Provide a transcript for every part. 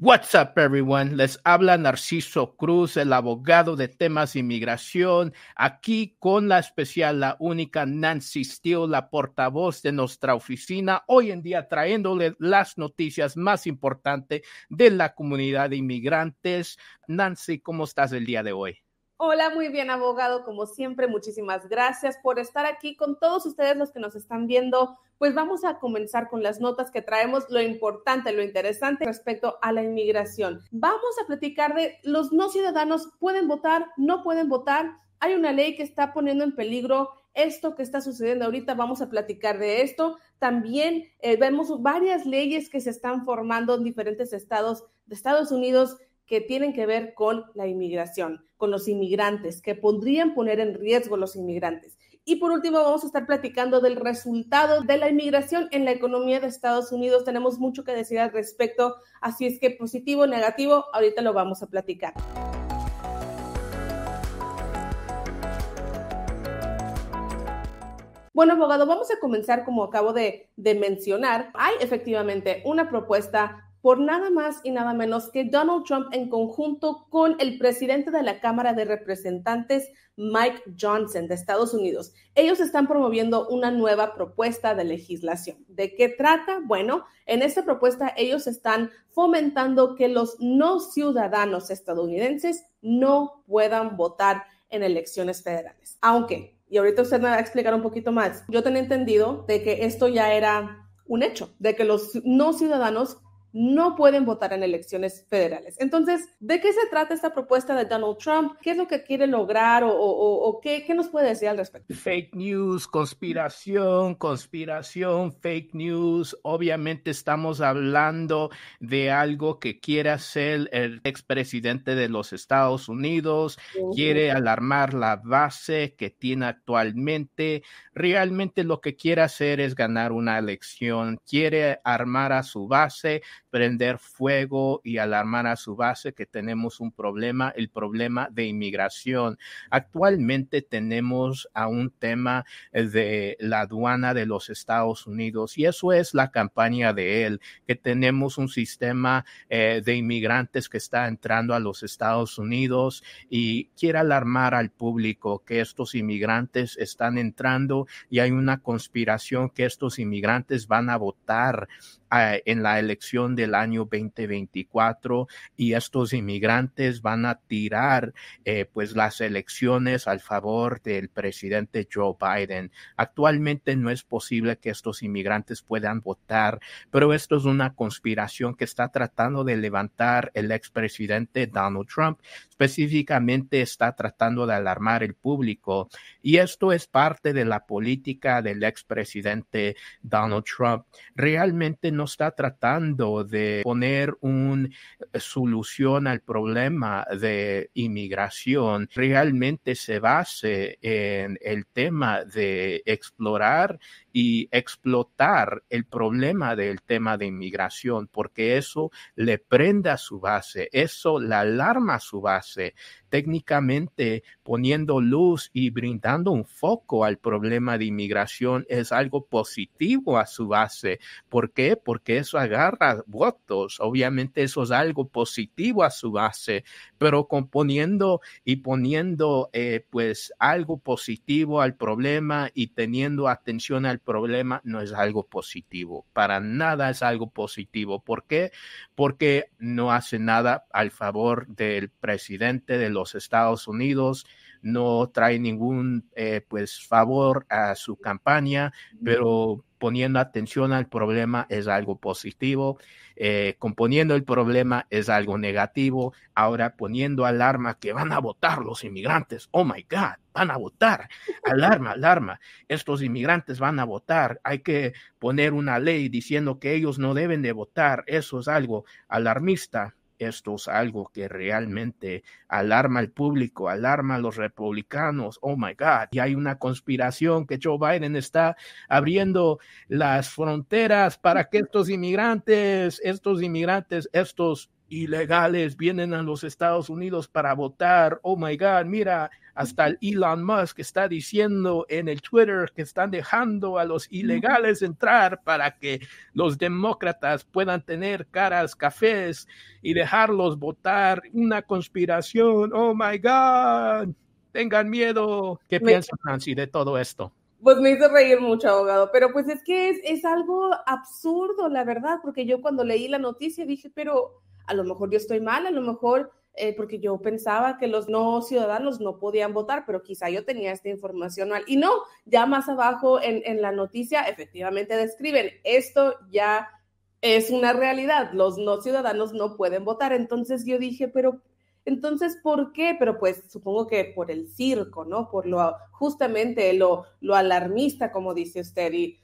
What's up, everyone? Les habla Narciso Cruz, el abogado de temas de inmigración, aquí con la especial, la única Nancy Steele, la portavoz de nuestra oficina, hoy en día traéndole las noticias más importantes de la comunidad de inmigrantes. Nancy, ¿cómo estás el día de hoy? Hola, muy bien, abogado. Como siempre, muchísimas gracias por estar aquí con todos ustedes los que nos están viendo. Pues vamos a comenzar con las notas que traemos, lo importante, lo interesante respecto a la inmigración. Vamos a platicar de los no ciudadanos, ¿pueden votar? ¿No pueden votar? Hay una ley que está poniendo en peligro esto que está sucediendo ahorita, vamos a platicar de esto. También eh, vemos varias leyes que se están formando en diferentes estados de Estados Unidos que tienen que ver con la inmigración, con los inmigrantes, que podrían poner en riesgo los inmigrantes. Y por último, vamos a estar platicando del resultado de la inmigración en la economía de Estados Unidos. Tenemos mucho que decir al respecto, así es que positivo, negativo, ahorita lo vamos a platicar. Bueno, abogado, vamos a comenzar como acabo de, de, mencionar. Hay efectivamente una propuesta por nada más y nada menos que Donald Trump en conjunto con el presidente de la Cámara de Representantes, Mike Johnson, de Estados Unidos. Ellos están promoviendo una nueva propuesta de legislación. ¿De qué trata? Bueno, en esta propuesta ellos están fomentando que los no ciudadanos estadounidenses no puedan votar en elecciones federales. Aunque, y ahorita usted me va a explicar un poquito más, yo tenía entendido de que esto ya era un hecho, de que los no ciudadanos no pueden votar en elecciones federales. Entonces, ¿de qué se trata esta propuesta de Donald Trump? ¿Qué es lo que quiere lograr o, qué, nos puede decir al respecto? Fake news, conspiración, conspiración, fake news. Obviamente estamos hablando de algo que quiere hacer el expresidente de los Estados Unidos. Quiere alarmar la base que tiene actualmente. Realmente lo que quiere hacer es ganar una elección. Quiere armar a su base prender fuego y alarmar a su base que tenemos un problema, el problema de inmigración. Actualmente tenemos a un tema eh, de la aduana de los Estados Unidos y eso es la campaña de él, que tenemos un sistema eh, de inmigrantes que está entrando a los Estados Unidos y quiere alarmar al público que estos inmigrantes están entrando y hay una conspiración que estos inmigrantes van a votar eh, en la elección del año 2024 y estos inmigrantes van a tirar eh, pues las elecciones al favor del presidente Joe Biden. Actualmente no es posible que estos inmigrantes puedan votar, pero esto es una conspiración que está tratando de levantar el expresidente Donald Trump. Específicamente está tratando de alarmar el público y esto es parte de la política del expresidente Donald Trump. Realmente no está tratando de poner una eh, solución al problema de inmigración realmente se base en el tema de explorar y explotar el problema del tema de inmigración, porque eso le prende a su base, eso la alarma a su base, técnicamente poniendo luz y brindando un foco al problema de inmigración es algo positivo a su base. ¿Por qué? Porque eso agarra votos. Obviamente eso es algo positivo a su base, pero componiendo y poniendo eh, pues algo positivo al problema y teniendo atención al problema no es algo positivo, para nada es algo positivo. ¿Por qué? Porque no hace nada al favor del presidente de los Estados Unidos, no trae ningún eh, pues favor a su campaña, pero poniendo atención al problema es algo positivo, eh, componiendo el problema es algo negativo, ahora poniendo alarma que van a votar los inmigrantes, oh my God, van a votar, alarma, alarma, estos inmigrantes van a votar, hay que poner una ley diciendo que ellos no deben de votar, eso es algo alarmista, esto es algo que realmente alarma al público, alarma a los republicanos. Oh my God, y hay una conspiración que Joe Biden está abriendo las fronteras para que estos inmigrantes, estos inmigrantes, estos ilegales vienen a los Estados Unidos para votar. Oh my God, mira, hasta el Elon Musk está diciendo en el Twitter que están dejando a los ilegales entrar para que los demócratas puedan tener caras cafés y dejarlos votar. Una conspiración. Oh my God, tengan miedo. ¿Qué piensan piensa Nancy de todo esto? Pues me hizo reír mucho, abogado, pero pues es que es algo absurdo, la verdad, porque yo cuando leí la noticia dije, pero a lo mejor yo estoy mal, a lo mejor eh, porque yo pensaba que los no ciudadanos no podían votar, pero quizá yo tenía esta información mal. Y no, ya más abajo en, la noticia efectivamente describen, esto ya es una realidad, los no ciudadanos no pueden votar. Entonces yo dije, pero entonces, ¿por qué? Pero pues supongo que por el circo, ¿no? Por lo justamente lo, lo alarmista, como dice usted. Y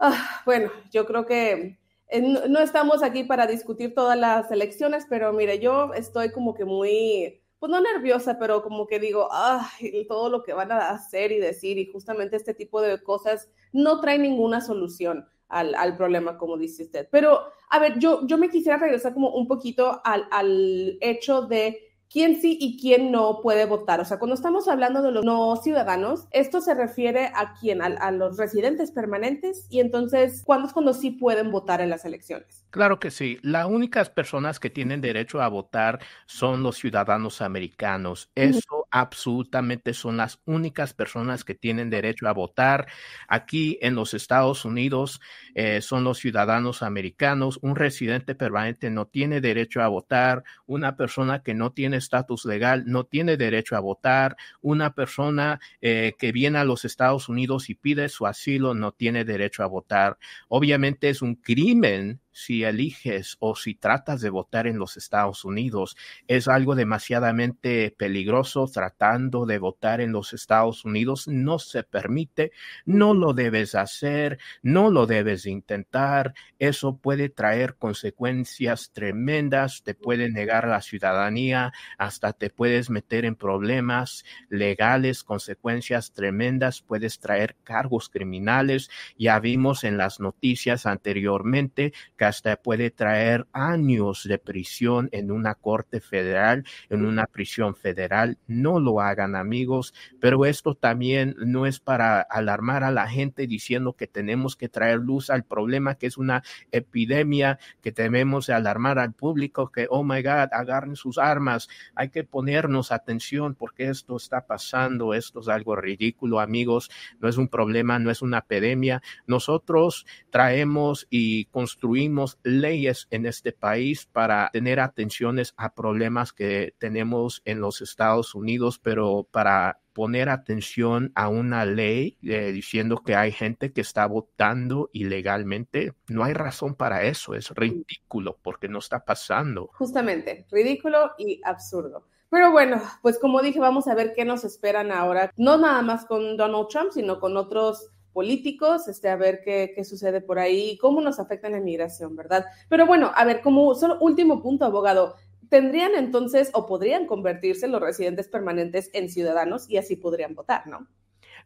ah, bueno, yo creo que eh, no estamos aquí para discutir todas las elecciones, pero mire, yo estoy como que muy, pues no nerviosa, pero como que digo, ay, todo lo que van a hacer y decir y justamente este tipo de cosas no trae ninguna solución al, problema, como dice usted. Pero, a ver, yo, yo me quisiera regresar como un poquito al, al hecho de quién sí y quién no puede votar. O sea, cuando estamos hablando de los no ciudadanos, esto se refiere a quién, a, los residentes permanentes y entonces, ¿cuándo es cuando sí pueden votar en las elecciones? Claro que sí. Las únicas personas que tienen derecho a votar son los ciudadanos americanos. Eso absolutamente son las únicas personas que tienen derecho a votar. Aquí en los Estados Unidos eh, son los ciudadanos americanos. Un residente permanente no tiene derecho a votar. Una persona que no tiene estatus legal no tiene derecho a votar. Una persona eh, que viene a los Estados Unidos y pide su asilo no tiene derecho a votar. Obviamente es un crimen si eliges o si tratas de votar en los Estados Unidos. Es algo demasiadamente peligroso tratando de votar en los Estados Unidos. No se permite, no lo debes hacer, no lo debes intentar. Eso puede traer consecuencias tremendas, te puede negar la ciudadanía, hasta te puedes meter en problemas legales, consecuencias tremendas, puedes traer cargos criminales. Ya vimos en las noticias anteriormente hasta puede traer años de prisión en una corte federal, en una prisión federal. No lo hagan amigos, pero esto también no es para alarmar a la gente diciendo que tenemos que traer luz al problema que es una epidemia, que tenemos que alarmar al público que, oh my God, agarren sus armas. Hay que ponernos atención porque esto está pasando, esto es algo ridículo amigos, no es un problema, no es una epidemia. Nosotros traemos y construimos leyes en este país para tener atenciones a problemas que tenemos en los Estados Unidos, pero para poner atención a una ley eh, diciendo que hay gente que está votando ilegalmente, no hay razón para eso, es ridículo porque no está pasando. Justamente, ridículo y absurdo. Pero bueno, pues como dije, vamos a ver qué nos esperan ahora, no nada más con Donald Trump, sino con otros políticos, este, a ver qué, qué sucede por ahí y cómo nos afecta la inmigración, ¿verdad? Pero bueno, a ver, como solo último punto, abogado, ¿tendrían entonces o podrían convertirse los residentes permanentes en ciudadanos y así podrían votar, ¿no?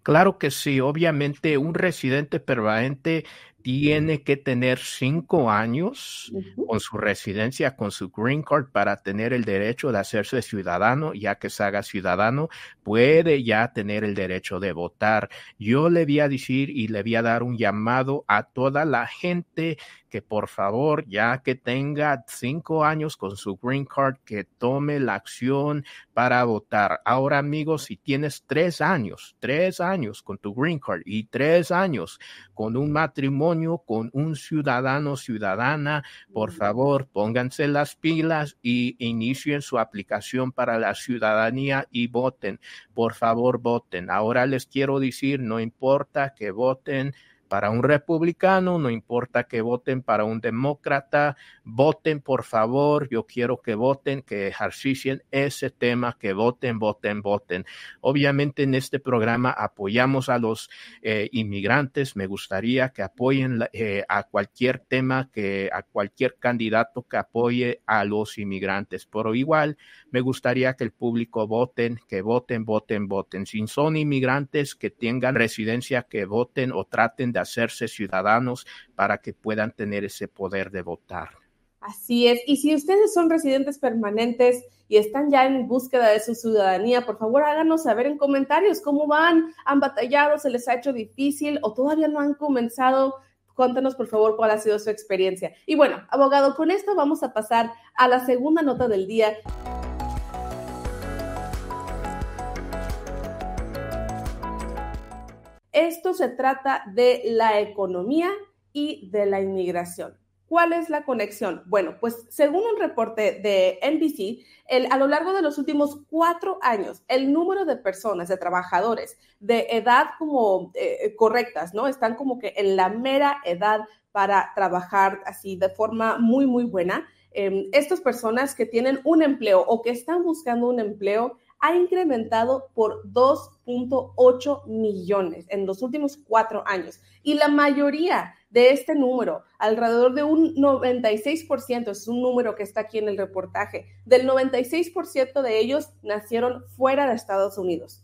Claro que sí, obviamente un residente permanente tiene que tener cinco años con su residencia, con su green card para tener el derecho de hacerse ciudadano. Ya que se haga ciudadano, puede ya tener el derecho de votar. Yo le voy a decir y le voy a dar un llamado a toda la gente que por favor, ya que tenga cinco años con su green card, que tome la acción para votar. Ahora, amigos, si tienes tres años, tres años con tu green card y tres años con un matrimonio con un ciudadano, ciudadana, por favor, pónganse las pilas y inicien su aplicación para la ciudadanía y voten. Por favor, voten. Ahora les quiero decir, no importa que voten para un republicano, no importa que voten para un demócrata, voten por favor, yo quiero que voten, que ejercicien ese tema, que voten, voten, voten. Obviamente en este programa apoyamos a los eh, inmigrantes, me gustaría que apoyen eh, a cualquier tema, que a cualquier candidato que apoye a los inmigrantes, pero igual me gustaría que el público voten, que voten, voten, voten. Si son inmigrantes que tengan residencia, que voten o traten de hacerse ciudadanos para que puedan tener ese poder de votar. Así es. Y si ustedes son residentes permanentes y están ya en búsqueda de su ciudadanía, por favor háganos saber en comentarios cómo van, han batallado, se les ha hecho difícil o todavía no han comenzado. Cuéntanos, por favor, cuál ha sido su experiencia. Y bueno, abogado, con esto vamos a pasar a la segunda nota del día. Esto se trata de la economía y de la inmigración. ¿Cuál es la conexión? Bueno, pues según un reporte de NBC, a lo largo de los últimos cuatro años, el número de personas, de trabajadores de edad como eh, correctas, ¿no? Están como que en la mera edad para trabajar así de forma muy, muy buena. Em, estas personas que tienen un empleo o que están buscando un empleo ha incrementado por 2.8 millones en los últimos cuatro años. Y la mayoría de este número, alrededor de un 96%, es un número que está aquí en el reportaje, del 96% de ellos nacieron fuera de Estados Unidos.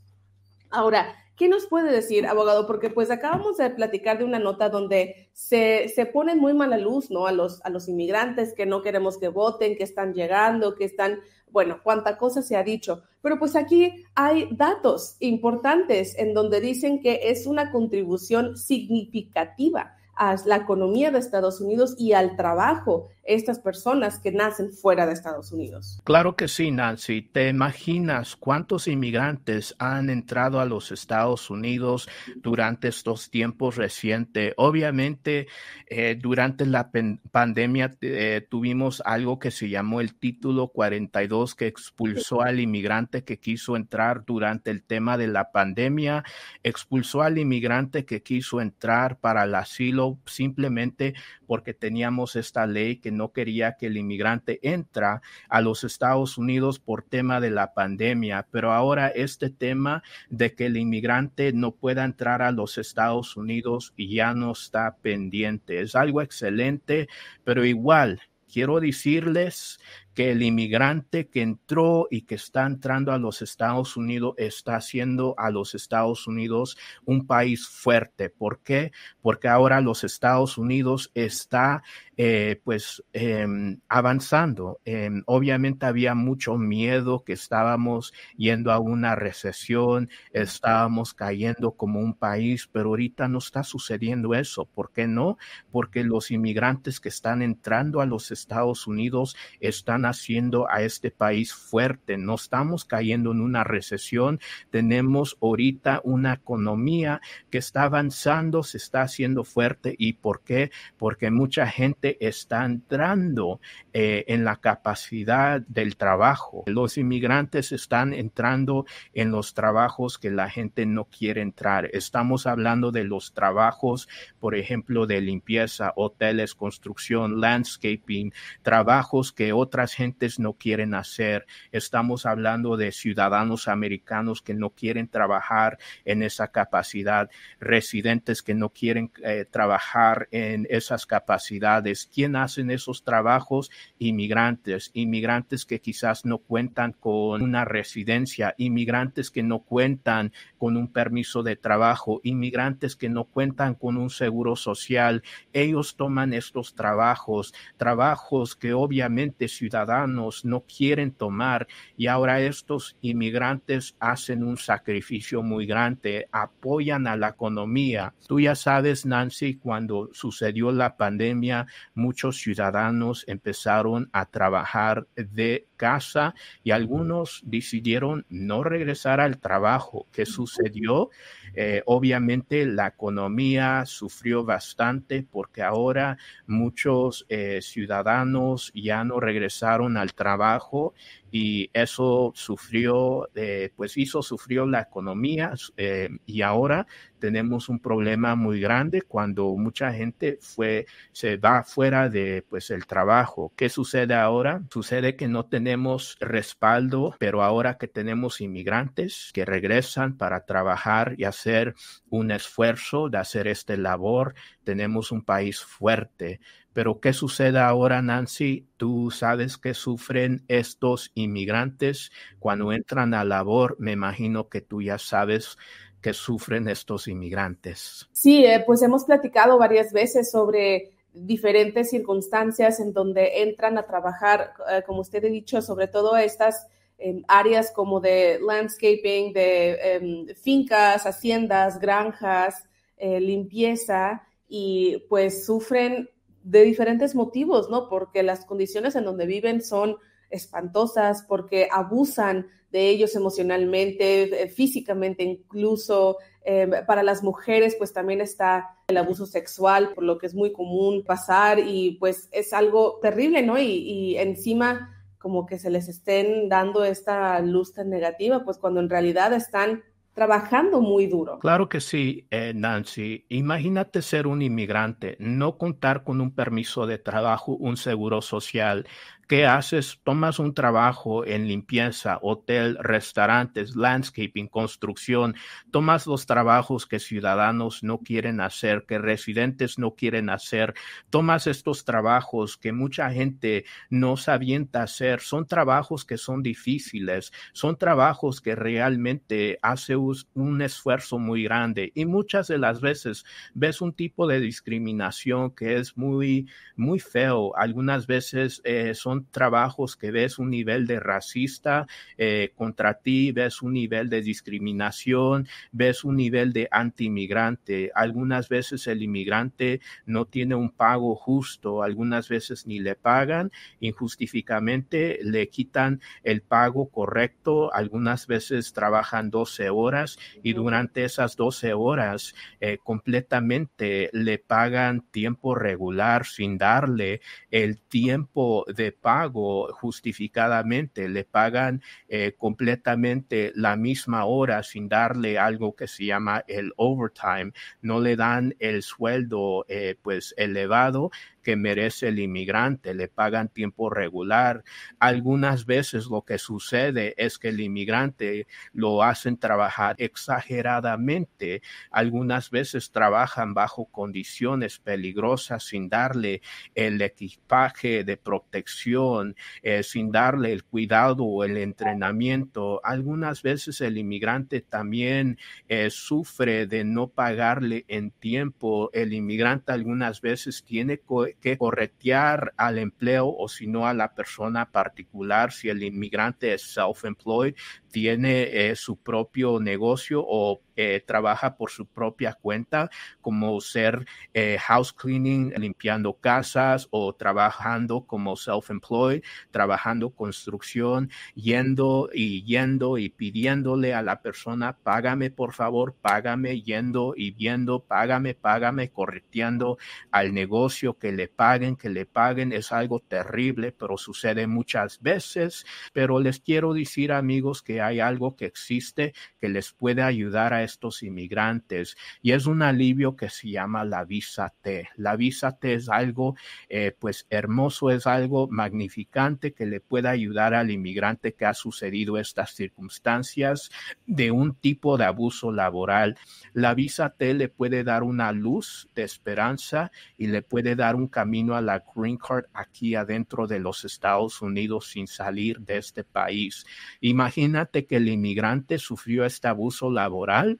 Ahora, ¿qué nos puede decir, abogado? Porque pues acabamos de platicar de una nota donde se, se pone muy mala luz, ¿no? A los, a los inmigrantes que no queremos que voten, que están llegando, que están bueno, cuánta cosa se ha dicho, pero pues aquí hay datos importantes en donde dicen que es una contribución significativa a la economía de Estados Unidos y al trabajo estas personas que nacen fuera de Estados Unidos. Claro que sí, Nancy. ¿Te imaginas cuántos inmigrantes han entrado a los Estados Unidos durante estos tiempos recientes? Obviamente, eh, durante la pandemia eh, tuvimos algo que se llamó el título 42 que expulsó al inmigrante que quiso entrar durante el tema de la pandemia, expulsó al inmigrante que quiso entrar para el asilo simplemente porque teníamos esta ley que no quería que el inmigrante entra a los Estados Unidos por tema de la pandemia, pero ahora este tema de que el inmigrante no pueda entrar a los Estados Unidos ya no está pendiente. Es algo excelente, pero igual quiero decirles el inmigrante que entró y que está entrando a los Estados Unidos está haciendo a los Estados Unidos un país fuerte. ¿Por qué? Porque ahora los Estados Unidos está eh, pues em, avanzando. Em, obviamente había mucho miedo que estábamos yendo a una recesión, estábamos cayendo como un país, pero ahorita no está sucediendo eso. ¿Por qué no? Porque los inmigrantes que están entrando a los Estados Unidos están haciendo a este país fuerte. No estamos cayendo en una recesión. Tenemos ahorita una economía que está avanzando, se está haciendo fuerte. ¿Y por qué? Porque mucha gente está entrando eh, en la capacidad del trabajo. Los inmigrantes están entrando en los trabajos que la gente no quiere entrar. Estamos hablando de los trabajos, por ejemplo, de limpieza, hoteles, construcción, landscaping, trabajos que otras gentes no quieren hacer. Estamos hablando de ciudadanos americanos que no quieren trabajar en esa capacidad, residentes que no quieren eh, trabajar en esas capacidades. ¿Quién hacen esos trabajos? Inmigrantes, inmigrantes que quizás no cuentan con una residencia, inmigrantes que no cuentan con un permiso de trabajo, inmigrantes que no cuentan con un seguro social. Ellos toman estos trabajos, trabajos que obviamente ciudadanos ciudadanos no quieren tomar y ahora estos inmigrantes hacen un sacrificio muy grande, apoyan a la economía. Tú ya sabes, Nancy, cuando sucedió la pandemia, muchos ciudadanos empezaron a trabajar de casa y algunos decidieron no regresar al trabajo. ¿Qué sucedió? Eh, obviamente la economía sufrió bastante porque ahora muchos eh, ciudadanos ya no regresaron al trabajo y eso sufrió, eh, pues hizo, sufrió la economía eh, y ahora tenemos un problema muy grande cuando mucha gente fue, se va fuera de pues el trabajo. ¿Qué sucede ahora? Sucede que no tenemos respaldo, pero ahora que tenemos inmigrantes que regresan para trabajar y hacer un esfuerzo de hacer esta labor, tenemos un país fuerte pero ¿qué sucede ahora, Nancy? Tú sabes que sufren estos inmigrantes cuando entran a labor. Me imagino que tú ya sabes que sufren estos inmigrantes. Sí, eh, pues hemos platicado varias veces sobre diferentes circunstancias en donde entran a trabajar, eh, como usted ha dicho, sobre todo estas em, áreas como de landscaping, de em, fincas, haciendas, granjas, eh, limpieza, y pues sufren de diferentes motivos, ¿no? Porque las condiciones en donde viven son espantosas, porque abusan de ellos emocionalmente, eh, físicamente incluso. Eh, para las mujeres, pues también está el abuso sexual, por lo que es muy común pasar y pues es algo terrible, ¿no? y encima como que se les estén dando esta luz tan negativa, pues cuando en realidad están trabajando muy duro. Claro que sí, eh, Nancy. Imagínate ser un inmigrante, no contar con un permiso de trabajo, un seguro social, ¿Qué haces? Tomas un trabajo en limpieza, hotel, restaurantes, landscaping, construcción. Tomas los trabajos que ciudadanos no quieren hacer, que residentes no quieren hacer. Tomas estos trabajos que mucha gente no sabienta hacer. Son trabajos que son difíciles, son trabajos que realmente hace un esfuerzo muy grande. Y muchas de las veces ves un tipo de discriminación que es muy, muy feo. Algunas veces eh, son trabajos que ves un nivel de racista eh, contra ti, ves un nivel de discriminación, ves un nivel de antimigrante. Algunas veces el inmigrante no tiene un pago justo, algunas veces ni le pagan, injustificadamente le quitan el pago correcto, algunas veces trabajan 12 horas y durante esas 12 horas eh, completamente le pagan tiempo regular sin darle el tiempo de pago justificadamente, le pagan eh, completamente la misma hora sin darle algo que se llama el overtime, no le dan el sueldo eh, pues elevado que merece el inmigrante, le pagan tiempo regular. Algunas veces lo que sucede es que el inmigrante lo hacen trabajar exageradamente, algunas veces trabajan bajo condiciones peligrosas sin darle el equipaje de protección, eh, sin darle el cuidado o el entrenamiento. Algunas veces el inmigrante también eh, sufre de no pagarle en tiempo. El inmigrante algunas veces tiene que corretear al empleo o si no a la persona particular, si el inmigrante es self-employed, tiene eh, su propio negocio o eh, trabaja por su propia cuenta, como ser eh, house cleaning, limpiando casas o trabajando como self-employed, trabajando construcción, yendo y yendo y pidiéndole a la persona, págame por favor, págame, yendo y viendo, págame, págame, correteando al negocio, que le paguen, que le paguen, es algo terrible, pero sucede muchas veces, pero les quiero decir amigos que hay algo que existe que les puede ayudar a estos inmigrantes y es un alivio que se llama la visa T. La visa T es algo eh, pues hermoso, es algo magnificante que le pueda ayudar al inmigrante que ha sucedido estas circunstancias de un tipo de abuso laboral. La visa T le puede dar una luz de esperanza y le puede dar un camino a la green card aquí adentro de los Estados Unidos sin salir de este país. Imagínate que el inmigrante sufrió este abuso laboral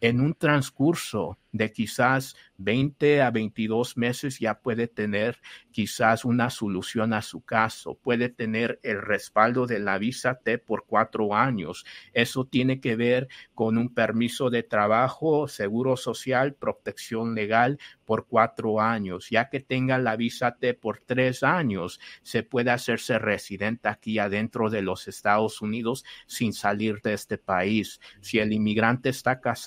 en un transcurso de quizás 20 a 22 meses ya puede tener quizás una solución a su caso, puede tener el respaldo de la visa T por cuatro años. Eso tiene que ver con un permiso de trabajo, seguro social, protección legal por cuatro años. Ya que tenga la visa T por tres años, se puede hacerse residente aquí adentro de los Estados Unidos sin salir de este país. Si el inmigrante está casado,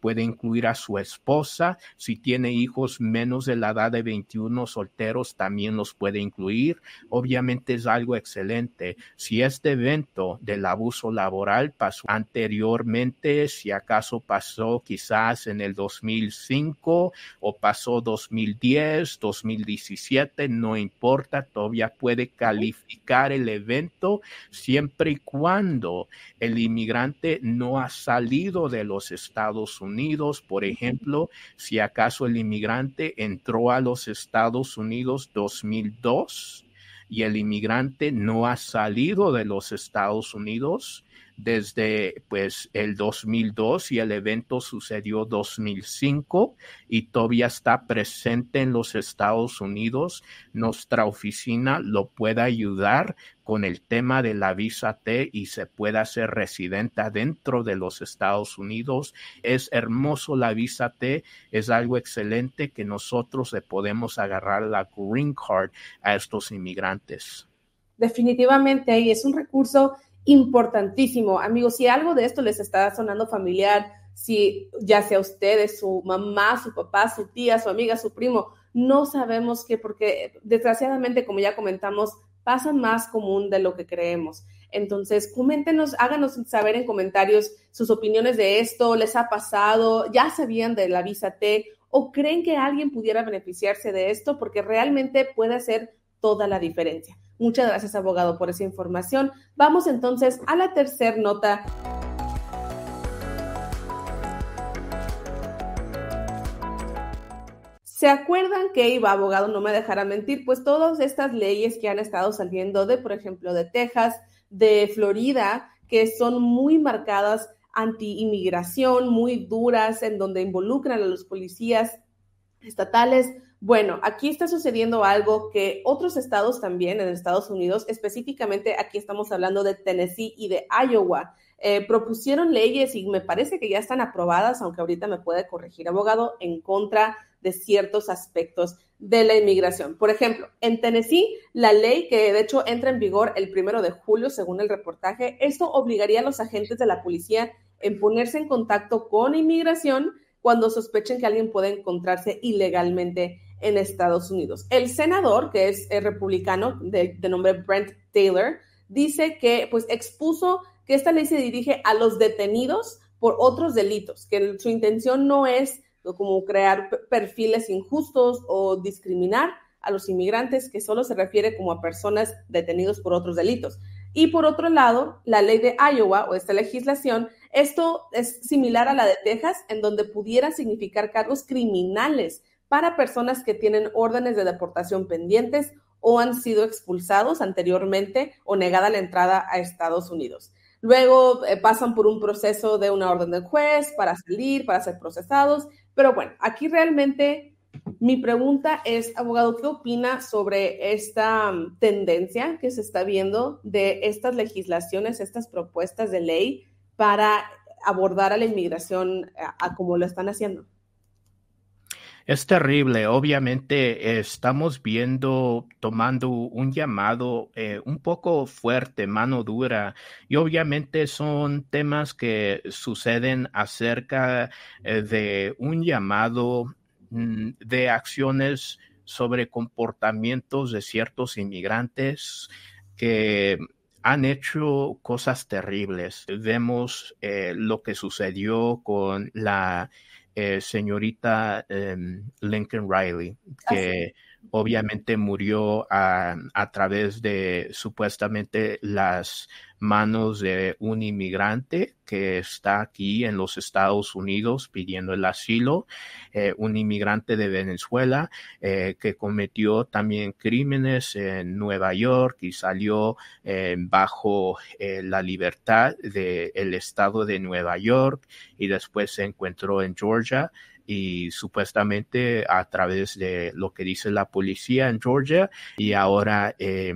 puede incluir a su esposa. Si tiene hijos menos de la edad de 21 solteros, también los puede incluir. Obviamente es algo excelente. Si este evento del abuso laboral pasó anteriormente, si acaso pasó quizás en el 2005 o pasó 2010, 2017, no importa, todavía puede calificar el evento siempre y cuando el inmigrante no ha salido de los Estados Unidos. Por ejemplo, si acaso el inmigrante entró a los Estados Unidos 2002 y el inmigrante no ha salido de los Estados Unidos, desde pues el 2002 y el evento sucedió 2005 y todavía está presente en los Estados Unidos. Nuestra oficina lo puede ayudar con el tema de la visa T y se pueda ser residente dentro de los Estados Unidos. Es hermoso la visa T, es algo excelente que nosotros le podemos agarrar la green card a estos inmigrantes. Definitivamente, ahí es un recurso importantísimo. Amigos, si algo de esto les está sonando familiar, si ya sea ustedes, su mamá, su papá, su tía, su amiga, su primo, no sabemos qué, porque desgraciadamente, como ya comentamos, pasa más común de lo que creemos. Entonces, coméntenos, háganos saber en comentarios sus opiniones de esto, les ha pasado, ya sabían de la visa T o creen que alguien pudiera beneficiarse de esto, porque realmente puede hacer toda la diferencia. Muchas gracias, abogado, por esa información. Vamos entonces a la tercera nota ¿Se acuerdan que iba abogado? No me dejará mentir, pues todas estas leyes que han estado saliendo de, por ejemplo, de Texas, de Florida, que son muy marcadas anti-inmigración, muy duras, en donde involucran a los policías estatales, bueno, aquí está sucediendo algo que otros estados también en Estados Unidos, específicamente aquí estamos hablando de Tennessee y de Iowa, eh, propusieron leyes y me parece que ya están aprobadas, aunque ahorita me puede corregir abogado, en contra de ciertos aspectos de la inmigración. Por ejemplo, en Tennessee, la ley que de hecho entra en vigor el primero de julio, según el reportaje, esto obligaría a los agentes de la policía en ponerse en contacto con inmigración cuando sospechen que alguien puede encontrarse ilegalmente en Estados Unidos. El senador, que es eh, republicano de, nombre Brent Taylor, dice que pues expuso que esta ley se dirige a los detenidos por otros delitos, que su intención no es como crear perfiles injustos o discriminar a los inmigrantes, que solo se refiere como a personas detenidos por otros delitos. Y por otro lado, la ley de Iowa o esta legislación, esto es similar a la de Texas, en donde pudiera significar cargos criminales para personas que tienen órdenes de deportación pendientes o han sido expulsados anteriormente o negada la entrada a Estados Unidos. Luego eh, pasan por un proceso de una orden del juez para salir, para ser procesados. Pero bueno, aquí realmente mi pregunta es, abogado, ¿qué opina sobre esta mm, tendencia que se está viendo de estas legislaciones, estas propuestas de ley para abordar a la inmigración eh, como lo están haciendo? Es terrible, obviamente estamos viendo, tomando un llamado eh, un poco fuerte, mano dura, y obviamente son temas que suceden acerca eh, de un llamado mm, de acciones sobre comportamientos de ciertos inmigrantes que han hecho cosas terribles. Vemos eh, lo que sucedió con la eh, señorita em, Lincoln Riley, que, obviamente murió a, través de supuestamente las manos de un inmigrante que está aquí en los Estados Unidos pidiendo el asilo, eh, un inmigrante de Venezuela eh, que cometió también crímenes en Nueva York y salió eh, bajo la libertad del estado de Nueva York y después se encontró en Georgia y supuestamente a través de lo que dice la policía en Georgia y ahora... Eh,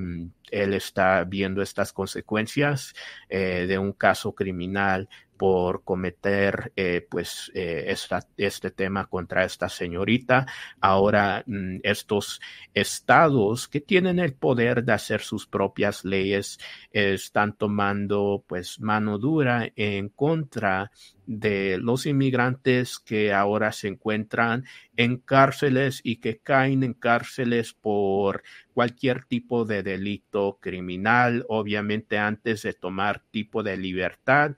él está viendo estas consecuencias eh, de un caso criminal por cometer eh, pues eh, este tema contra esta señorita. Ahora mm, estos estados que tienen el poder de hacer sus propias leyes están tomando pues mano dura en contra de los inmigrantes que ahora se encuentran en cárceles y que caen en cárceles por cualquier tipo de delito criminal. Obviamente antes de tomar tipo de libertad,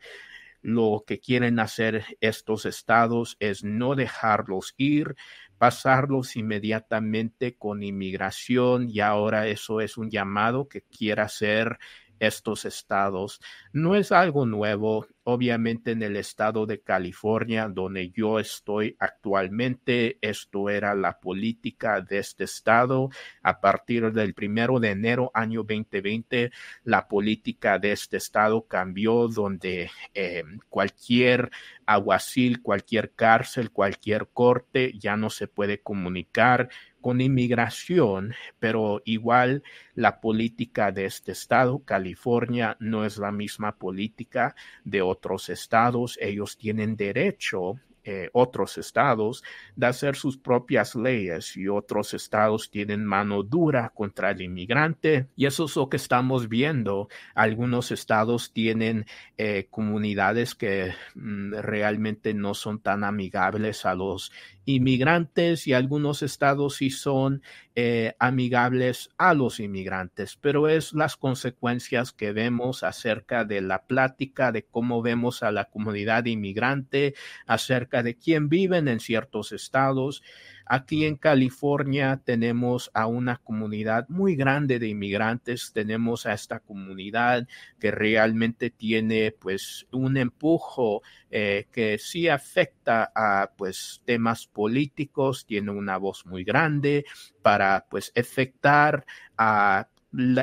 lo que quieren hacer estos estados es no dejarlos ir, pasarlos inmediatamente con inmigración y ahora eso es un llamado que quiera hacer estos estados. No es algo nuevo, obviamente en el estado de California, donde yo estoy actualmente, esto era la política de este estado. A partir del primero de enero año 2020, la política de este estado cambió, donde eh, cualquier aguacil, cualquier cárcel, cualquier corte ya no se puede comunicar con inmigración, pero igual la política de este estado, California, no es la misma política de otros estados. Ellos tienen derecho eh, otros estados de hacer sus propias leyes y otros estados tienen mano dura contra el inmigrante y eso es lo que estamos viendo. Algunos estados tienen eh, comunidades que mm, realmente no son tan amigables a los inmigrantes y algunos estados sí son eh, amigables a los inmigrantes, pero es las consecuencias que vemos acerca de la plática, de cómo vemos a la comunidad inmigrante, acerca de quién viven en ciertos estados. Aquí en California tenemos a una comunidad muy grande de inmigrantes, tenemos a esta comunidad que realmente tiene pues un empujo eh, que sí afecta a pues temas políticos, tiene una voz muy grande para pues afectar a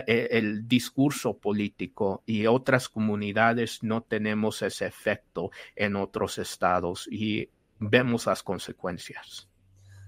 e, el discurso político y otras comunidades no tenemos ese efecto en otros estados y vemos las consecuencias.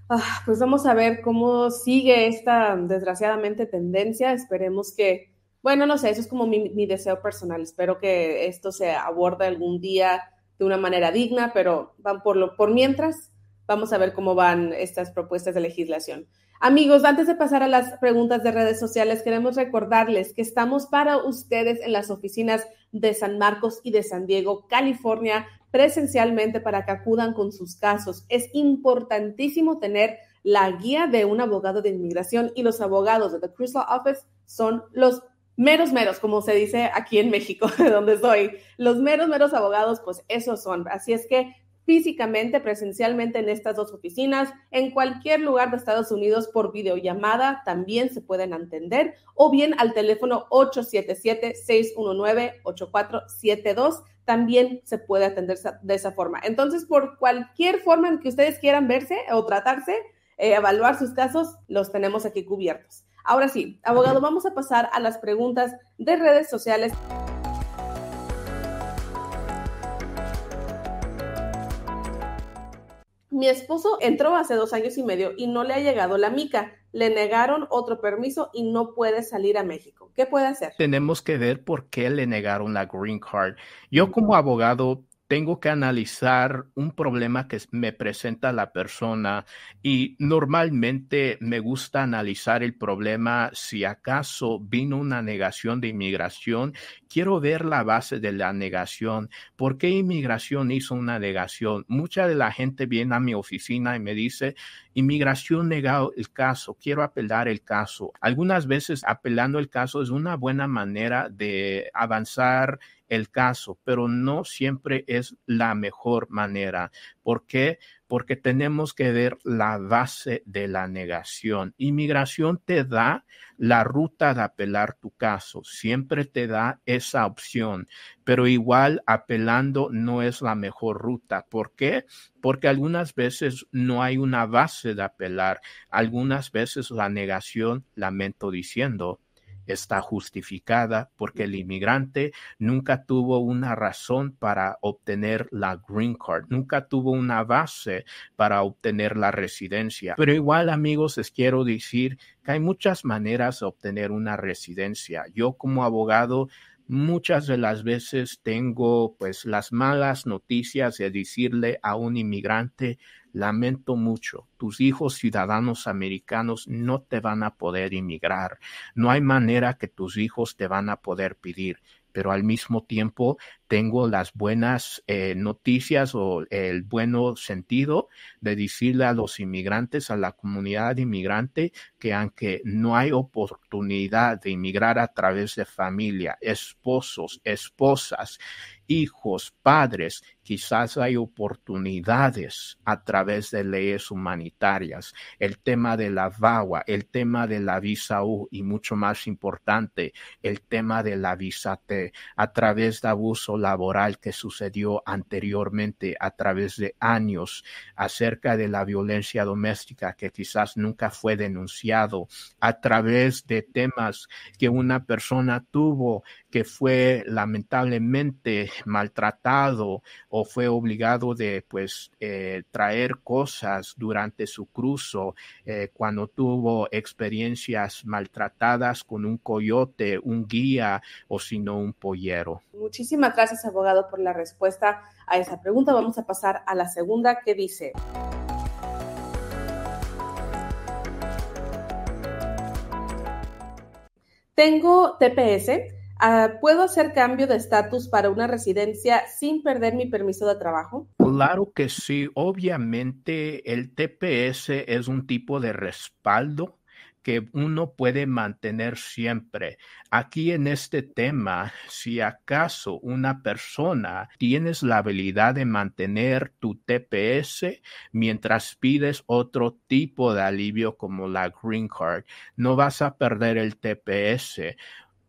Ah, pues vamos a ver cómo sigue esta desgraciadamente tendencia. Esperemos que, bueno, no sé, eso es como mi, mi deseo personal. Espero que esto se aborde algún día de una manera digna, pero van por lo, por mientras, vamos a ver cómo van estas propuestas de legislación. Amigos, antes de pasar a las preguntas de redes sociales, queremos recordarles que estamos para ustedes en las oficinas de San Marcos y de San Diego, California presencialmente para que acudan con sus casos. Es importantísimo tener la guía de un abogado de inmigración y los abogados de The Crystal Office son los meros, meros, como se dice aquí en México, de donde soy. Los meros, meros abogados, pues esos son. Así es que físicamente, presencialmente en estas dos oficinas, en cualquier lugar de Estados Unidos por videollamada, también se pueden atender, o bien al teléfono 877-619-8472, también se puede atender de esa forma. Entonces, por cualquier forma en que ustedes quieran verse o tratarse, eh, evaluar sus casos, los tenemos aquí cubiertos. Ahora sí, abogado, vamos a pasar a las preguntas de redes sociales. Mi esposo entró hace dos años y medio y no le ha llegado la mica. Le negaron otro permiso y no puede salir a México. ¿Qué puede hacer? Tenemos que ver por qué le negaron la green card. Yo como abogado tengo que analizar un problema que me presenta la persona y normalmente me gusta analizar el problema si acaso vino una negación de inmigración quiero ver la base de la negación. ¿Por qué inmigración hizo una negación? Mucha de la gente viene a mi oficina y me dice, inmigración negado el caso, quiero apelar el caso. Algunas veces apelando el caso es una buena manera de avanzar el caso, pero no siempre es la mejor manera. ¿Por qué? porque tenemos que ver la base de la negación. Inmigración te da la ruta de apelar tu caso, siempre te da esa opción, pero igual apelando no es la mejor ruta. ¿Por qué? Porque algunas veces no hay una base de apelar, algunas veces la negación, lamento diciendo, está justificada porque el inmigrante nunca tuvo una razón para obtener la green card, nunca tuvo una base para obtener la residencia. Pero igual, amigos, les quiero decir que hay muchas maneras de obtener una residencia. Yo como abogado muchas de las veces tengo pues las malas noticias de decirle a un inmigrante, lamento mucho, tus hijos ciudadanos americanos no te van a poder inmigrar, no hay manera que tus hijos te van a poder pedir, pero al mismo tiempo tengo las buenas eh, noticias o el bueno sentido de decirle a los inmigrantes, a la comunidad inmigrante, que aunque no hay oportunidad de inmigrar a través de familia, esposos, esposas, hijos, padres, quizás hay oportunidades a través de leyes humanitarias, el tema de la VAWA, el tema de la visa U y mucho más importante, el tema de la visa T, a través de abuso laboral que sucedió anteriormente a través de años acerca de la violencia doméstica que quizás nunca fue denunciado, a través de temas que una persona tuvo que fue lamentablemente maltratado o fue obligado de pues eh, traer cosas durante su cruzo eh, cuando tuvo experiencias maltratadas con un coyote, un guía o si no un pollero. Muchísimas gracias abogado por la respuesta a esa pregunta. Vamos a pasar a la segunda que dice. Tengo TPS Ah, ¿Puedo hacer cambio de estatus para una residencia sin perder mi permiso de trabajo? Claro que sí. Obviamente el TPS es un tipo de respaldo que uno puede mantener siempre. Aquí en este tema, si acaso una persona tienes la habilidad de mantener tu TPS mientras pides otro tipo de alivio como la Green Card, no vas a perder el TPS.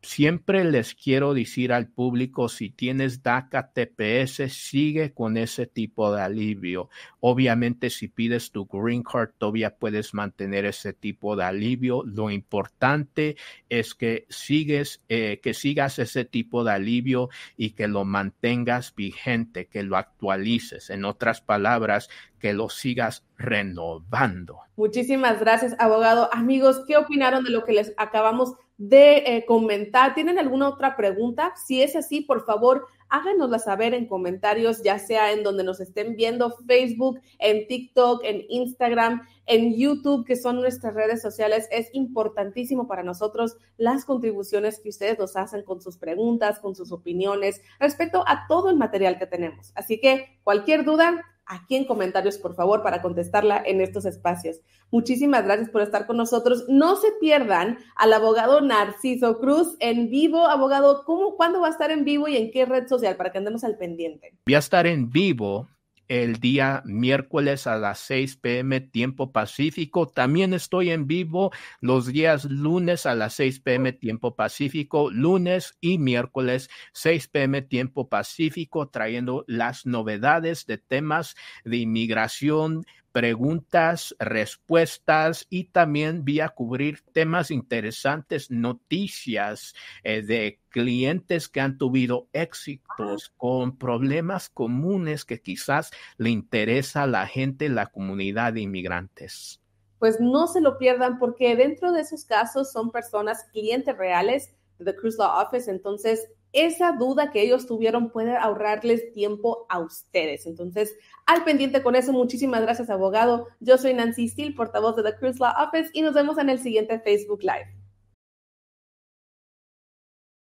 Siempre les quiero decir al público, si tienes DACA TPS, sigue con ese tipo de alivio. Obviamente, si pides tu green card, todavía puedes mantener ese tipo de alivio. Lo importante es que sigues, eh, que sigas ese tipo de alivio y que lo mantengas vigente, que lo actualices. En otras palabras, que lo sigas renovando. Muchísimas gracias, abogado. Amigos, ¿qué opinaron de lo que les acabamos de eh, comentar? ¿Tienen alguna otra pregunta? Si es así, por favor, háganosla saber en comentarios, ya sea en donde nos estén viendo, Facebook, en TikTok, en Instagram, en YouTube, que son nuestras redes sociales. Es importantísimo para nosotros las contribuciones que ustedes nos hacen con sus preguntas, con sus opiniones respecto a todo el material que tenemos. Así que cualquier duda, aquí en comentarios, por favor, para contestarla en estos espacios. Muchísimas gracias por estar con nosotros. No se pierdan al abogado Narciso Cruz en vivo. Abogado, ¿cómo, cuándo va a estar en vivo y en qué red social para que andemos al pendiente? Voy a estar en vivo el día miércoles a las 6 pm tiempo pacífico. También estoy en vivo los días lunes a las 6 pm tiempo pacífico, lunes y miércoles 6 pm tiempo pacífico, trayendo las novedades de temas de inmigración, preguntas, respuestas y también vía cubrir temas interesantes, noticias eh, de clientes que han tenido éxitos ah. con problemas comunes que quizás le interesa a la gente, la comunidad de inmigrantes. Pues no se lo pierdan porque dentro de esos casos son personas clientes reales de Cruz Law Office, entonces esa duda que ellos tuvieron puede ahorrarles tiempo a ustedes. Entonces, al pendiente con eso, muchísimas gracias, abogado. Yo soy Nancy Steele, portavoz de The Cruz Law Office, y nos vemos en el siguiente Facebook Live.